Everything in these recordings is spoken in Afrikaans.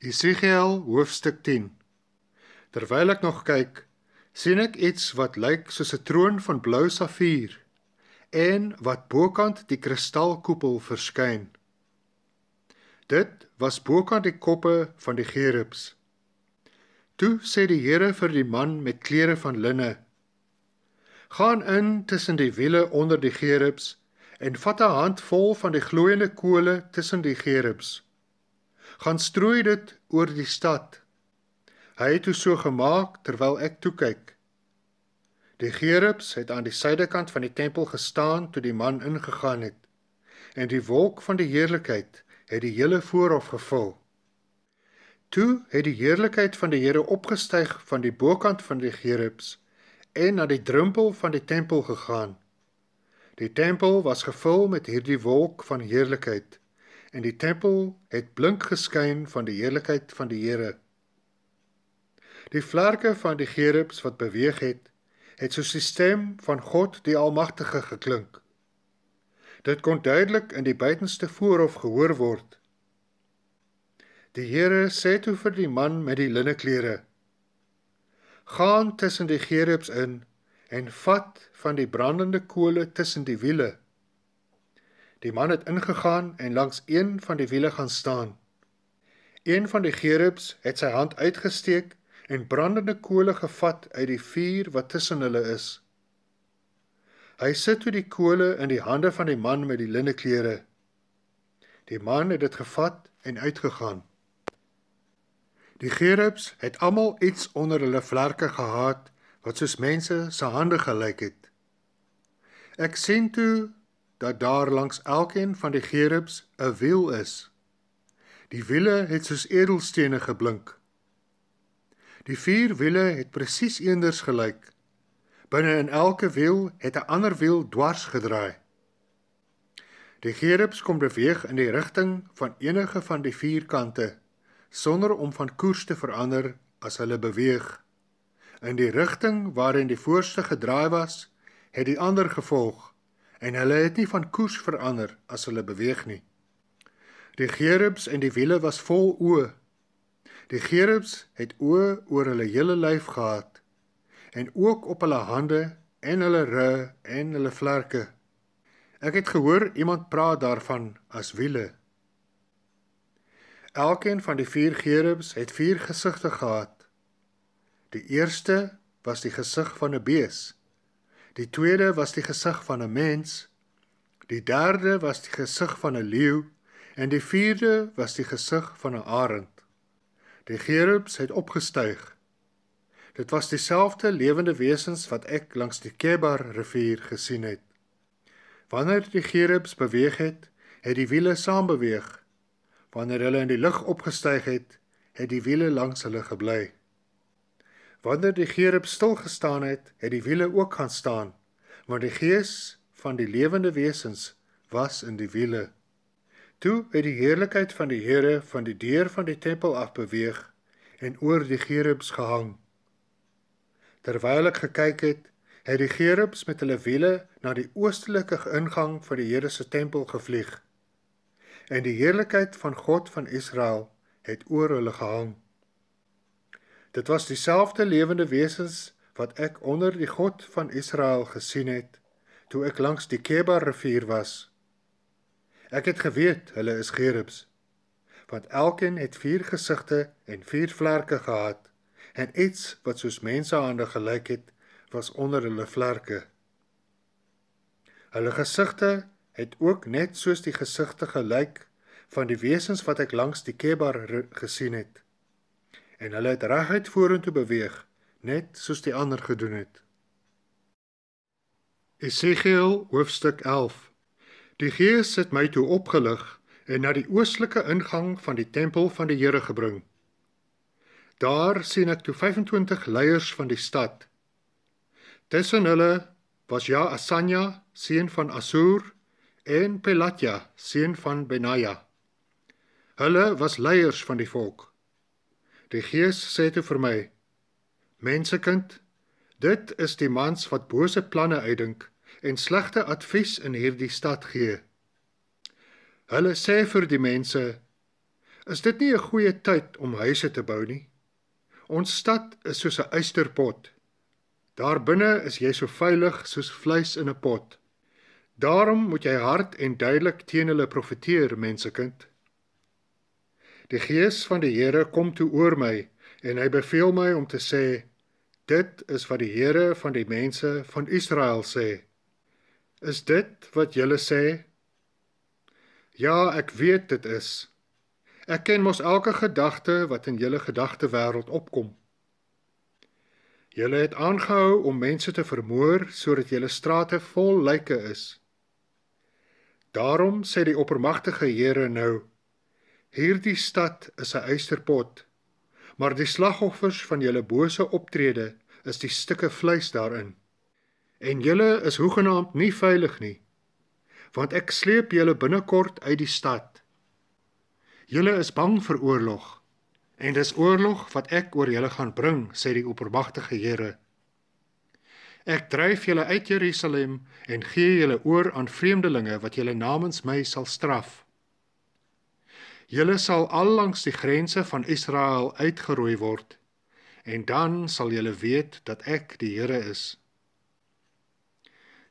Jesegiel hoofstuk 10 Terwyl ek nog kyk, sien ek iets wat lyk soos 'n troon van blou safier en wat bokant die kristalkoepel verskyn. Dit was bokant die koppe van die gerubs. Toe sê die Here vir die man met klere van linne: "Gaan in tussen die wiele onder die gerubs en vat 'n handvol van die gloeiende kole tussen die gerubs." gaan strooi dit oor die stad. Hy het so gemaak terwyl ek toe kyk. Die gerubs het aan die suidekant van die tempel gestaan toe die man ingegaan het en die wolk van die heerlikheid het die hele voorhof gevul. Toe het die heerlikheid van die Here opgestyg van die bokant van die gerubs en na die drempel van die tempel gegaan. Die tempel was gevul met hierdie wolk van heerlikheid en die tempel het blink geskyn van die heerlikheid van die Here. Die vlerke van die gerubs wat beweeg het, het soos die stem van God die Almagtige geklink. Dit kon duidelik in die buitenste voorhof gehoor word. Die Here sê toe vir die man met die linne klere: "Gaan tussen die gerubs in en vat van die brandende kole tussen die wiele." Die man het ingegaan en langs een van die wiele gaan staan. Een van die gerubs het sy hand uitgesteek en brandende kole gevat uit die vuur wat tussen hulle is. Hy sit toe die kole in die hande van die man met die linne klere. Die man het dit gevat en uitgegaan. Die gerubs het almal iets onder hulle vlerke gehad wat soos mense se hande gelyk het. Ek sien toe dat daar langs elkeen van die gerubs 'n wiel is. Die wiele het soos edelstene geblink. Die vier wiele het presies eenders gelyk. Binne in elke wiel het 'n ander wiel dwars gedraai. Die gerubs kom beweeg in die rigting van enige van die vier kante sonder om van koers te verander as hulle beweeg. In die rigting waarin die voorste gedraai was, het die ander gevolg en hulle het nie van koers verander as hulle beweeg nie. Die gerubs en die wiele was vol oë. Die gerubs het oë oor hulle hele lyf gehad en ook op hulle hande en hulle rug en hulle vlerke. Ek het gehoor iemand praat daarvan as wiele. Elkeen van die vier gerubs het vier gesigte gehad. Die eerste was die gesig van 'n bees. Die tweede was die gesig van 'n mens. Die derde was die gesig van 'n leeu en die vierde was die gesig van 'n arend. Die gerubs het opgestyg. Dit was dieselfde lewende wesens wat ek langs die Kebar rivier gesien het. Wanneer die gerubs beweeg het, het die wiele saam beweeg. Wanneer hulle in die lug opgestyg het, het die wiele langs hulle gebly. Wanneer die gerub stil gestaan het, het die wiele ook gaan staan, want die gees van die lewende wesens was in die wiele. Toe het die heerlikheid van die Here van die deur van die tempel af beweeg en oor die gerubs gehang. Terwyl ek gekyk het, het die gerubs met hulle wiele na die oostelike ingang van die Here se tempel gevlieg. En die heerlikheid van God van Israel het oor hulle gehang. Dit was dieselfde lewende wesens wat ek onder die God van Israel gesien het toe ek langs die Kebar rivier was. Ek het geweet hulle is gerubs want elkeen het vier gesigte en vier vlerke gehad en iets wat soos mensehande gelyk het was onder hulle vlerke. Hulle gesigte het ook net soos die gesigte gelyk van die wesens wat ek langs die Kebar gesien het en hulle het reguit vorentoe beweeg, net soos die ander gedoen het. Esegiel hoofstuk 11. Die Gees het my toe opgelig en na die oostelike ingang van die tempel van die Here gebring. Daar sien ek toe 25 leiers van die stad. Tussen hulle was ja Asanya, seun van Asur, en Pelatja, seun van Benaja. Hulle was leiers van die volk. Die Gees sê toe vir my: Mensekind, dit is die mans wat bose planne uitdink en slegte advies in hierdie stad gee. Hulle sê vir die mense: Is dit nie 'n goeie tyd om huise te bou nie? Ons stad is soos 'n ysterpot. Daar binne is jy so veilig soos vleis in 'n pot. Daarom moet jy hard en duidelik teen hulle profeteer, mensekind. Die gees van die Here kom toe oor my en hy beveel my om te sê: Dit is wat die Here van die mense van Israel sê. Is dit wat julle sê? Ja, ek weet dit is. Ek ken mos elke gedagte wat in julle gedagte wêreld opkom. Julle het aangehou om mense te vermoor sodat julle strate vol lyke is. Daarom sê die oppermagtige Here nou: Hierdie stad is 'n eysterpot, maar die slagoffers van julle bose optrede is die stukke vleis daarin. En julle is hoegenaamd nie veilig nie, want ek sleep julle binnekort uit die stad. Julle is bang vir oorlog, en dis oorlog wat ek oor julle gaan bring, sê die oppermagtige Here. Ek dryf julle uit Jerusalem en gee julle oor aan vreemdelinge wat julle namens my sal straf. Julle sal al langs die grense van Israel uitgeroei word en dan sal julle weet dat ek die Here is.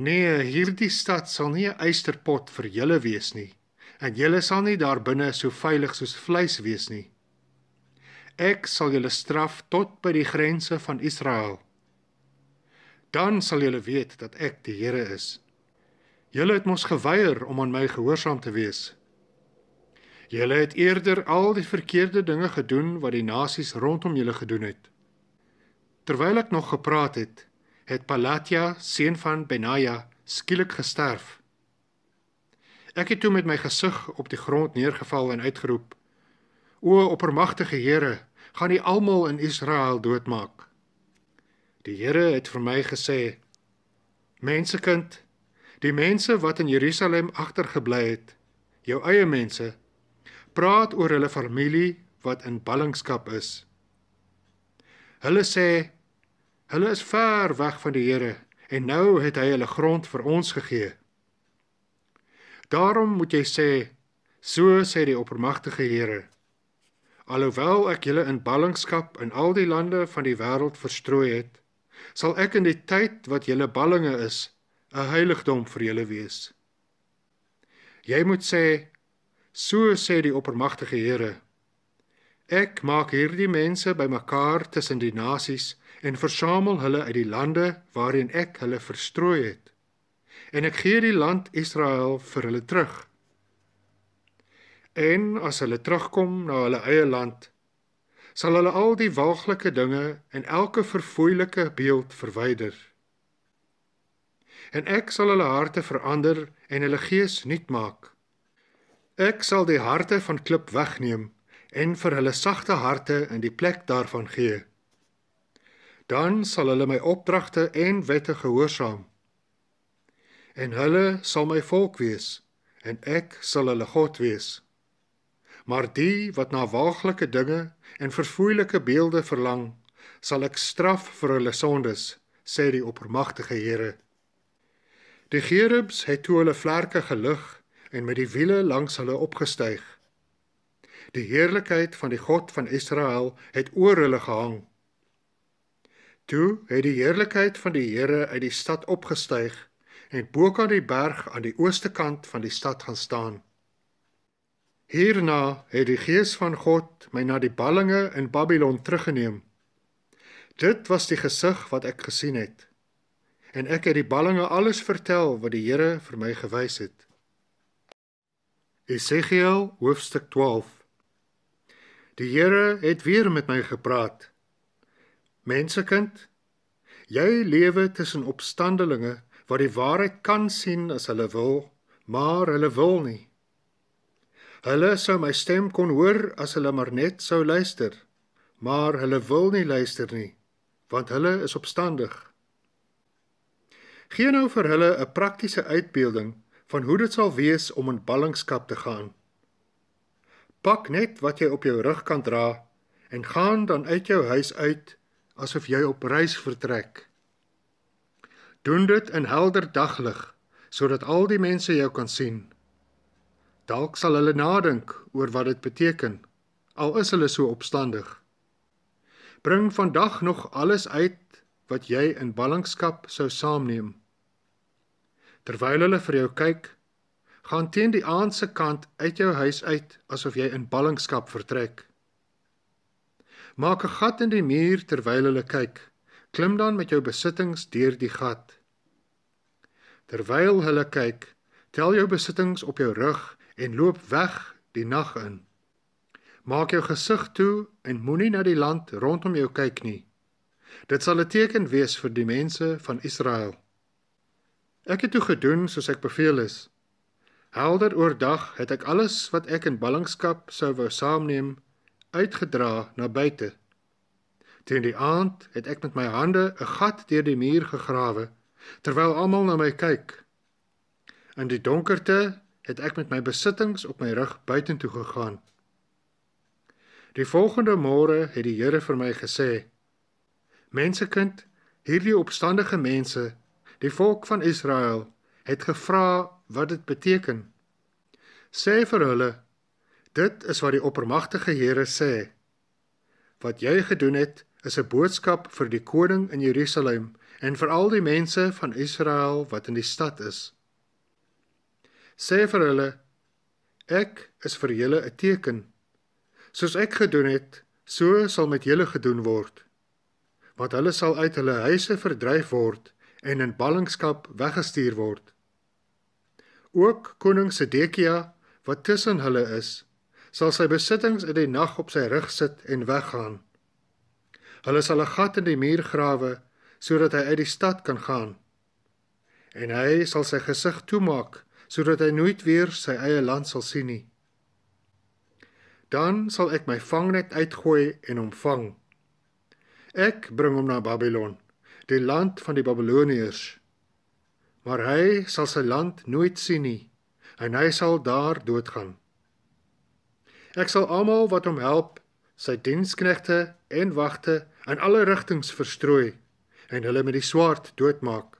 Nee, hierdie stad sal nie 'n eisterpot vir julle wees nie en julle sal nie daar binne so veilig soos vleis wees nie. Ek sal julle straf tot by die grense van Israel. Dan sal julle weet dat ek die Here is. Julle het mos geweier om aan my gehoorsaam te wees Julle het eerder al die verkeerde dinge gedoen wat die nasies rondom julle gedoen het. Terwyl ek nog gepraat het, het Palatia seun van Benaja skielik gesterf. Ek het toe met my gesig op die grond neergeval en uitgeroep: "O oppermagtige Here, gaan U almal in Israel doodmaak?" Die Here het vir my gesê: "Mensekind, die mense wat in Jerusalem agtergebly het, jou eie mense, praat oor hulle familie wat in ballingskap is. Hulle sê hulle is ver weg van die Here en nou het hy hulle grond vir ons gegee. Daarom moet jy sê so sê die oppermagtige Here Alhoewel ek julle in ballingskap in al die lande van die wêreld verstrooi het, sal ek in die tyd wat julle ballinge is, 'n heiligdom vir julle wees. Jy moet sê, So sê die oppermagtige Here: Ek maak hierdie mense bymekaar tussen die nasies en versamel hulle uit die lande waarheen ek hulle verstrooi het. En ek gee die land Israel vir hulle terug. En as hulle terugkom na hulle eie land, sal hulle al die waaglike dinge en elke verfoeilike beeld verwyder. En ek sal hulle harte verander en hulle gees nuut maak. Ek sal die harte van klip wegneem en vir hulle sagte harte in die plek daarvan gee. Dan sal hulle my opdragte en wette gehoorsaam. En hulle sal my volk wees en ek sal hulle God wees. Maar die wat na waaglike dinge en verfoeilike beelde verlang, sal ek straf vir hulle sondes, sê die oppermagtige Here. Die gerubs het toe hulle vlerke gelig en met die wiele langs hulle opgestyg. Die heerlikheid van die God van Israel het oor hulle gehang. Toe het die heerlikheid van die Here uit die stad opgestyg en bo kan die berg aan die ooste kant van die stad gaan staan. Hierna het die gees van God my na die ballinge in Babylon teruggeneem. Dit was die gesig wat ek gesien het. En ek het die ballinge alles vertel wat die Here vir my gewys het. Esegiel hoofstuk 12 Die Here het weer met my gepraat. Mensekind, jy lewe tussen opstandelinge wat die waarheid kan sien as hulle wil, maar hulle wil nie. Hulle sou my stem kon hoor as hulle maar net sou luister, maar hulle wil nie luister nie, want hulle is opstandig. Geen nou vir hulle 'n praktiese uitbeelding van hoe dit sal wees om in ballingskap te gaan. Pak net wat jy op jou rug kan dra en gaan dan uit jou huis uit asof jy op reis vertrek. Doen dit in helder daglig sodat al die mense jou kan sien. Dalk sal hulle nadink oor wat dit beteken al is hulle so opstandig. Bring vandag nog alles uit wat jy in ballingskap sou saamneem terwyl hulle vir jou kyk, gaan teen die aand se kant uit jou huis uit asof jy in ballingskap vertrek. Maak 'n gat in die muur terwyl hulle kyk. Klim dan met jou besittings deur die gat. Terwyl hulle kyk, tel jou besittings op jou rug en loop weg die nag in. Maak jou gesig toe en moenie na die land rondom jou kyk nie. Dit sal 'n teken wees vir die mense van Israel. Ek het toe gedoen soos ek beveel is. Helder oordag het ek alles wat ek in ballingskap sou wou saamneem uitgedra na buite. Teen die aand het ek met my hande 'n gat deur die muur gegrawe terwyl almal na my kyk. In die donkerte het ek met my besittings op my rug buitentoe gegaan. Die volgende môre het die Here vir my gesê: Mensekind, hierdie opstandige mense Die volk van Israel het gevra wat dit beteken. Sê vir hulle: Dit is wat die oppermagtige Here sê. Wat jy gedoen het, is 'n boodskap vir die koning in Jerusalem en vir al die mense van Israel wat in die stad is. Sê vir hulle: Ek is vir julle 'n teken. Soos ek gedoen het, so sal met julle gedoen word. Want hulle sal uit hulle huise verdryf word en in ballingskap weggestuur word. Ook koning Sedekia wat tussen hulle is, sal sy besittings in die nag op sy rug sit en weggaan. Hulle sal 'n gat in die muur grawe sodat hy uit die stad kan gaan. En hy sal sy gesig toemaak sodat hy nooit weer sy eie land sal sien nie. Dan sal ek my vangnet uitgooi en hom vang. Ek bring hom na Babylon die land van die Babiloniërs. Maar hy sal sy land nooit sien nie en hy sal daar doodgaan. Ek sal almal wat hom help, sy diensknegte en wagte in alle rigtings verstrooi en hulle met die swaard doodmaak.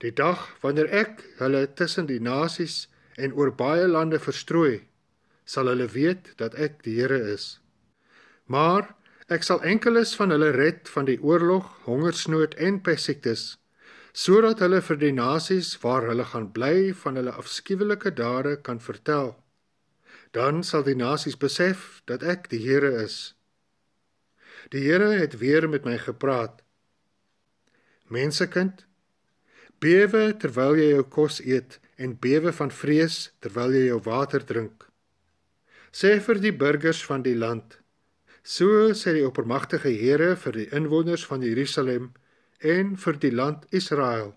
Die dag wanneer ek hulle tussen die nasies en oor baie lande verstrooi, sal hulle weet dat ek die Here is. Maar Ek sal enkeles van hulle red van die oorlog, hongersnood en pestsiektes, sodat hulle vir die nasies waar hulle gaan bly van hulle afskuwelike dade kan vertel. Dan sal die nasies besef dat ek die Here is. Die Here het weer met my gepraat. Mensekind, bewe terwyl jy jou kos eet en bewe van vrees terwyl jy jou water drink. Sê vir die burgers van die land So sê die oppermagtige Here vir die inwoners van Jerusalem en vir die land Israel.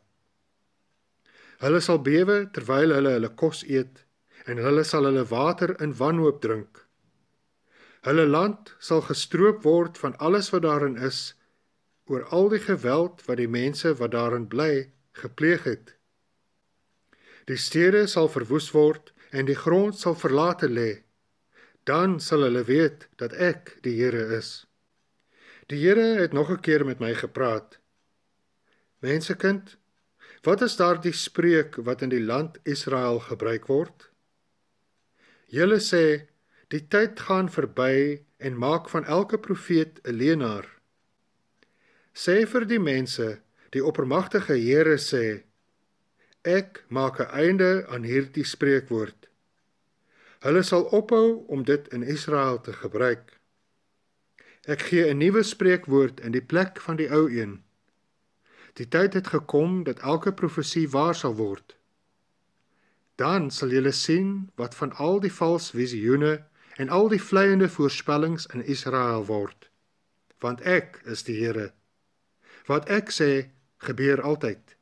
Hulle sal bewe terwyl hulle hulle kos eet en hulle sal hulle water in wanhoop drink. Hulle land sal gestroop word van alles wat daarin is oor al die geweld wat die mense wat daarin bly gepleeg het. Die stede sal verwoes word en die grond sal verlate lê dan sal hulle weet dat ek die Here is. Die Here het nog 'n keer met my gepraat. Mensekind, wat is daardie spreek wat in die land Israel gebruik word? Julle sê die tyd gaan verby en maak van elke profeet 'n leenaar. Sê vir die mense, die oppermagtige Here sê, ek maak 'n einde aan hierdie spreekwoord. Hulle sal ophou om dit in Israel te gebruik. Ek gee 'n nuwe spreekwoord in die plek van die ou een. Die tyd het gekom dat elke profesie waar sal word. Dan sal julle sien wat van al die valse visioene en al die vleiende voorspellings in Israel word. Want ek is die Here. Wat ek sê, gebeur altyd.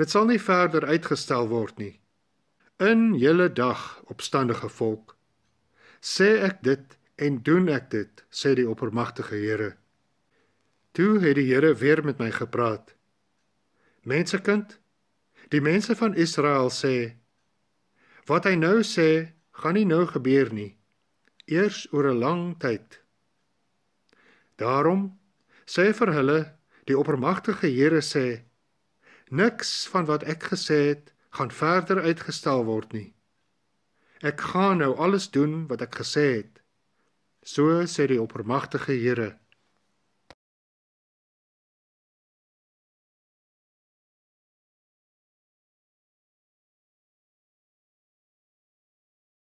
Dit sal nie verder uitgestel word nie. In julle dag, opstandige volk, sê ek dit en doen ek dit, sê die oppermagtige Here. Toe het die Here weer met my gepraat. Mensekind, die mense van Israel sê wat hy nou sê, gaan nie nou gebeur nie, eers oor 'n lang tyd. Daarom sê vir hulle die oppermagtige Here sê niks van wat ek gesê het gaan verder uitgestel word nie. Ek gaan nou alles doen wat ek gesê het. So sê die oppermagtige Here.